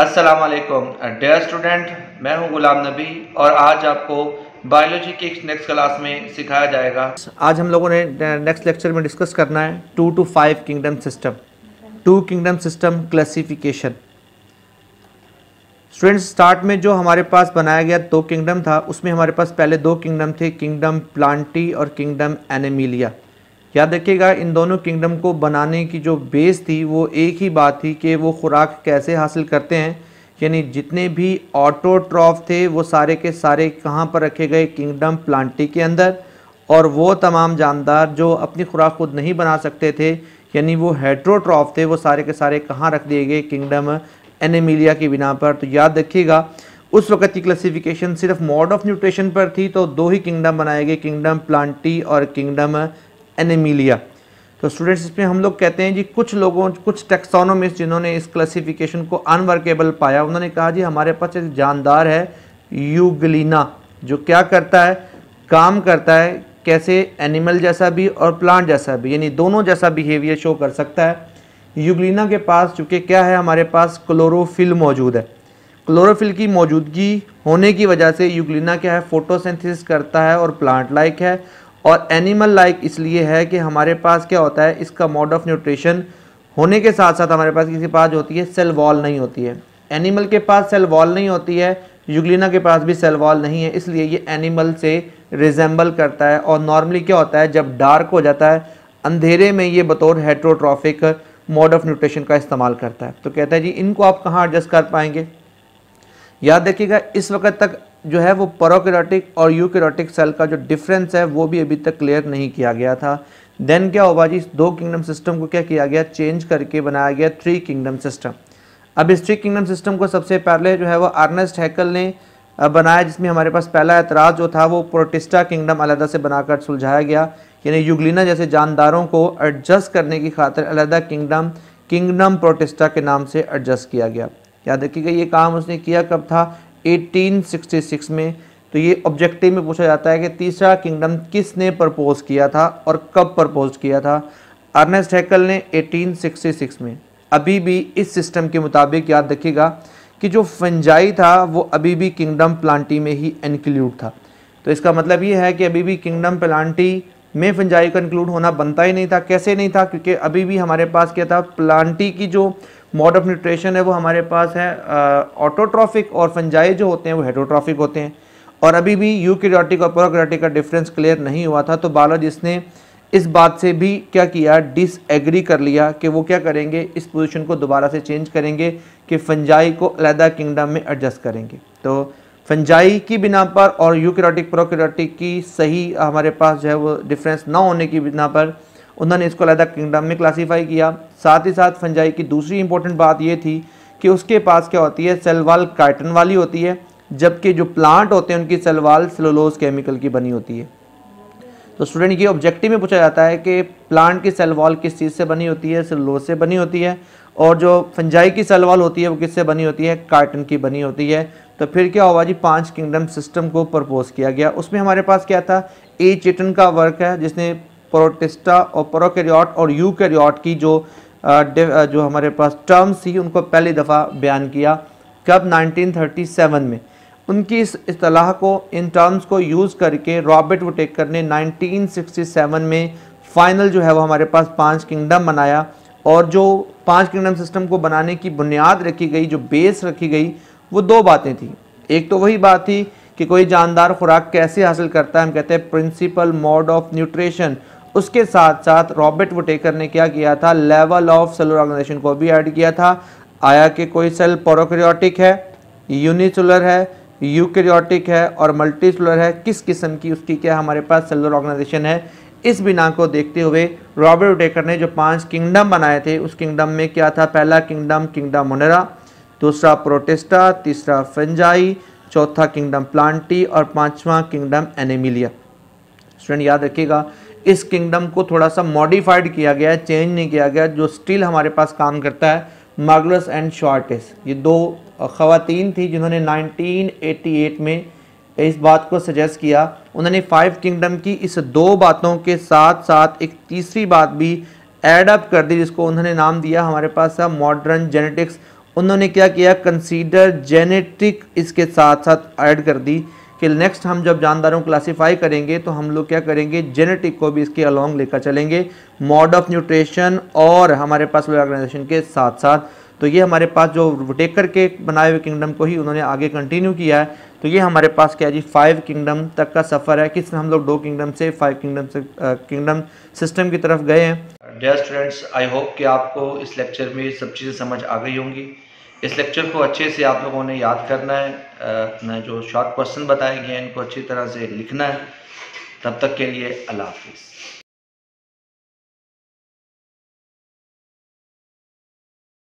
असलकम dear student मैं हूं गुलाम नबी और आज आपको बायोलॉजी की नेक्स्ट क्लास में सिखाया जाएगा आज हम लोगों ने नेक्स्ट लेक्चर में डिस्कस करना है two to five kingdom system two kingdom system classification students start में जो हमारे पास बनाया गया दो किंगडम था उसमें हमारे पास पहले दो किंगडम थे किंगडम प्लांटी और किंगडम एनेमिलिया याद रखिएगा इन दोनों किंगडम को बनाने की जो बेस थी वो एक ही बात थी कि वो खुराक कैसे हासिल करते हैं यानी जितने भी ऑटोट्रॉफ थे वो सारे के सारे कहाँ पर रखे गए किंगडम प्लांटी के अंदर और वो तमाम जानदार जो अपनी खुराक खुद नहीं बना सकते थे यानी वो हेट्रोट्रॉफ थे वो सारे के सारे कहाँ रख दिए गए किंगडम एनेमिलिया की बिना पर तो याद रखिएगा उस वक्त की क्लासिफिकेशन सिर्फ मोड ऑफ न्यूट्रिशन पर थी तो दो ही किंगडम बनाए गए किंगडम प्लांटी और किंगडम एनेमीलिया तो स्टूडेंट्स इसमें हम लोग कहते हैं जी कुछ लोगों कुछ टेक्सोनोमिस्ट जिन्होंने इस क्लासिफिकेशन को अनवर्केबल पाया उन्होंने कहा जी हमारे पास एक जानदार है यूगलिना जो क्या करता है काम करता है कैसे एनिमल जैसा भी और प्लांट जैसा भी यानी दोनों जैसा बिहेवियर शो कर सकता है यूगलिना के पास चूँकि क्या है हमारे पास क्लोरोफिल मौजूद है क्लोरोफिल की मौजूदगी होने की वजह से यूगलिना क्या है फोटोसेंथिस करता है और प्लांट लाइक है और एनिमल लाइक इसलिए है कि हमारे पास क्या होता है इसका मोड ऑफ न्यूट्रिशन होने के साथ साथ हमारे पास किसी पास होती है सेल वॉल नहीं होती है एनिमल के पास सेल वॉल नहीं होती है यूगलिना के पास भी सेल वॉल नहीं है इसलिए ये एनिमल से रिजेंबल करता है और नॉर्मली क्या होता है जब डार्क हो जाता है अंधेरे में ये बतौर हेट्रोट्रॉफिक मोड ऑफ न्यूट्रिशन का इस्तेमाल करता है तो कहता है जी इनको आप कहाँ एडजस्ट कर पाएंगे याद रखिएगा इस वक्त तक जो है वो प्रोकेरोटिक और यूकेरोटिक सेल का जो डिफरेंस है वो भी अभी तक क्लियर नहीं किया गया था देन क्या होगा जी इस दो किंगडम सिस्टम को क्या किया गया चेंज करके बनाया गया थ्री किंगडम सिस्टम अब इस थ्री किंगडम सिस्टम को सबसे पहले जो है वो अर्नेस्ट हैकल ने बनाया जिसमें हमारे पास पहला एतराज़ जो था वो प्रोटिस्टा किंगडम अलहदा से बनाकर सुलझाया गया यानी युगलिना जैसे जानदारों को एडजस्ट करने की खातर अलहदा किंगडम किंगडम प्रोटिस्टा के नाम से एडजस्ट किया गया याद रखिएगा ये काम उसने किया कब था 1866 में तो ये ऑब्जेक्टिव में पूछा जाता है कि तीसरा किंगडम किसने प्रपोज किया था और कब प्रपोज किया था अर्नेस्ट हैकल ने 1866 में अभी भी इस सिस्टम के मुताबिक याद रखिएगा कि जो फंजाई था वो अभी भी किंगडम प्लांटी में ही इंक्लूड था तो इसका मतलब ये है कि अभी भी किंगडम प्लांटी में फंजाई का इंक्लूड होना बनता ही नहीं था कैसे नहीं था क्योंकि अभी भी हमारे पास क्या था प्लांटी की जो मोड ऑफ न्यूट्रिशन है वो हमारे पास है ऑटोट्रॉफिक और फंजाई जो होते हैं वो हेटोट्रॉफिक होते हैं और अभी भी यूक्रियोटिक और प्रोक्रियाटिक का डिफरेंस क्लियर नहीं हुआ था तो बायोलॉजिस्ट ने इस बात से भी क्या किया डिसएग्री कर लिया कि वो क्या करेंगे इस पोजीशन को दोबारा से चेंज करेंगे कि फंजाई को अलहदा किंगडम में एडजस्ट करेंगे तो फंजाई की बिना पर और यूक्रियोटिक प्रोक्रियाटिक की सही हमारे पास जो है वो डिफरेंस ना होने की बिना पर उन्होंने इसको अलहदा किंगडम में क्लासीफाई किया साथ ही साथ फंजाई की दूसरी इंपॉर्टेंट बात यह थी कि उसके पास क्या होती है सेलवाल काटन वाली होती है जबकि जो प्लांट होते हैं उनकी सेलवाल सेलोलोज केमिकल की बनी होती है तो स्टूडेंट ये ऑब्जेक्टिव में पूछा जाता है कि प्लांट की सेलवाल किस चीज़ से बनी होती है सेलोलोज से बनी होती है और जो फंजाई की सेलवाल होती है वो किससे बनी होती है कार्टन की बनी होती है तो फिर क्या हुआ जी पांच किंगडम सिस्टम को प्रपोज किया गया उसमें हमारे पास क्या था ए चिटन का वर्क है जिसने प्रोटेस्टा और प्रोकैरियोट और यूकैरियोट की जो जो हमारे पास टर्म्स थी उनको पहली दफ़ा बयान किया कब 1937 में उनकी इस असलाह को इन टर्म्स को यूज़ करके रॉबर्ट वटेकर ने 1967 में फाइनल जो है वो हमारे पास पांच किंगडम बनाया और जो पांच किंगडम सिस्टम को बनाने की बुनियाद रखी गई जो बेस रखी गई वो दो बातें थी एक तो वही बात थी कि कोई जानदार खुराक कैसे हासिल करता है हम कहते हैं प्रिंसिपल मोड ऑफ न्यूट्रेशन उसके साथ साथ रॉबर्ट वुटेकर ने क्या किया था लेवल ऑफ सेलुलर ऑर्गेनाइजेशन को भी ऐड किया था आया कि कोई सेल पोरोक्रियोटिक है यूनिसुलर है यूक्रियोटिक है और मल्टीसुलर है किस किस्म की उसकी क्या हमारे पास सेलुलर ऑर्गेनाइजेशन है इस बिना को देखते हुए रॉबर्ट वुटेकर ने जो पांच किंगडम बनाए थे उस किंगडम में क्या था पहला किंगडम किंगडम मोनेरा दूसरा प्रोटेस्टा तीसरा फंजाई चौथा किंगडम प्लांटी और पांचवा किंगडम एनेमिलिया स्टूडेंट याद रखिएगा इस किंगडम को थोड़ा सा मॉडिफाइड किया गया है चेंज नहीं किया गया जो स्टिल हमारे पास काम करता है मगलस एंड शॉर्टेस ये दो खातन थी जिन्होंने 1988 में इस बात को सजेस्ट किया उन्होंने फाइव किंगडम की इस दो बातों के साथ साथ एक तीसरी बात भी एडअप कर दी जिसको उन्होंने नाम दिया हमारे पास था मॉडर्न जेनेटिक्स उन्होंने क्या किया कंसीडर जेनेटिक इसके साथ साथ ऐड कर दी कि नेक्स्ट हम जब जानदारों को क्लासीफाई करेंगे तो हम लोग क्या करेंगे जेनेटिक को भी इसके अलॉन्ग लेकर चलेंगे मॉड ऑफ न्यूट्रिशन और हमारे पास ऑर्गेनाइजेशन के साथ साथ तो ये हमारे पास जो टेकर के बनाए हुए किंगडम को ही उन्होंने आगे कंटिन्यू किया है तो ये हमारे पास क्या जी फाइव किंगडम तक का सफ़र है किस हम लोग दो किंगडम से फाइव किंगडम से किंगडम सिस्टम की तरफ गए हैं डेयर स्टूडेंट्स आई होप कि आपको इस लेक्चर में सब चीज़ें समझ आ गई होंगी इस लेक्चर को अच्छे से आप लोगों ने याद करना है अपना जो शॉर्ट क्वेश्चन बताए गए हैं इनको अच्छी तरह से लिखना है तब तक के लिए अल्लाह हाफिज़